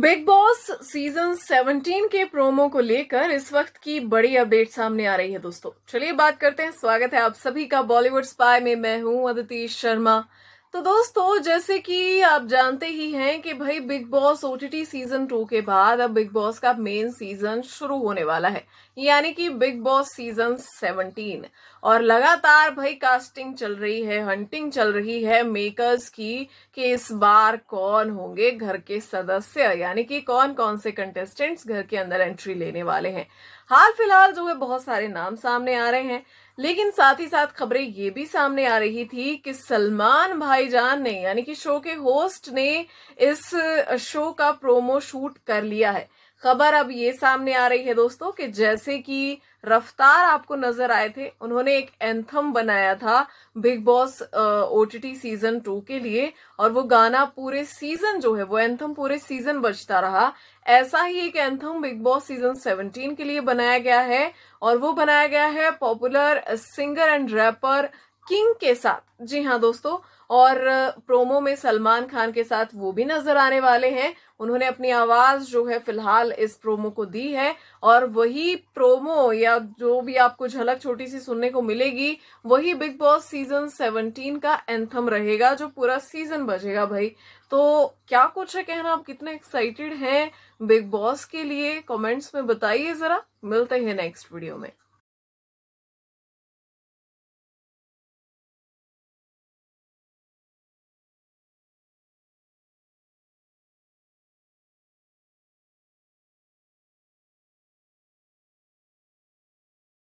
big boss season 17 के promo को लेकर इस वक्त की बड़ी अपडेट सामने आ रही है दोस्तों चलिए बात करते हैं स्वागत है आप सभी का बॉलीवुड स्पाई में मैं हूं अदिति शर्मा तो दोस्तों जैसे कि आप जानते ही हैं कि भाई Bigg Boss OTT season two के बाद अब बिग बॉस का मेन सीजन शुरू होने वाला है यानी कि बिग बॉस सीजन सेवनटीन और लगातार भाई कास्टिंग चल रही है हंटिंग चल रही है मेकर्स की कि इस बार कौन होंगे घर के सदस्य यानी कि कौन कौन से कंटेस्टेंट्स घर के अंदर एंट्री लेने वाले हैं हाल फिलहाल जो है बहुत सारे नाम सामने आ रहे हैं लेकिन साथ ही साथ खबरें ये भी सामने आ रही थी कि सलमान भाईजान ने यानी कि शो के होस्ट ने इस शो का प्रोमो शूट कर लिया है खबर अब ये सामने आ रही है दोस्तों कि जैसे कि रफ्तार आपको नजर आए थे उन्होंने एक एंथम बनाया था Bigg Boss OTT season two के लिए और वो गाना पूरे सीजन जो है वो एंथम पूरे सीजन बजता रहा ऐसा ही एक एंथम बिग बॉस सीजन 17 के लिए बनाया गया है और वो बनाया गया है popular singer and rapper King के साथ जी हाँ दोस्तों और प्रोमो में सलमान खान के साथ वो भी नजर आने वाले हैं उन्होंने अपनी आवाज जो है फिलहाल इस प्रोमो को दी है और वही प्रोमो या जो भी आपको झलक छोटी सी सुनने को मिलेगी वही बिग बॉस सीजन 17 का एंथम रहेगा जो पूरा सीजन बजेगा भाई तो क्या कुछ है कहना आप कितने एक्साइटेड हैं बिग बॉस के लिए कमेंट्स में बताइए जरा मिलते हैं नेक्स्ट वीडियो में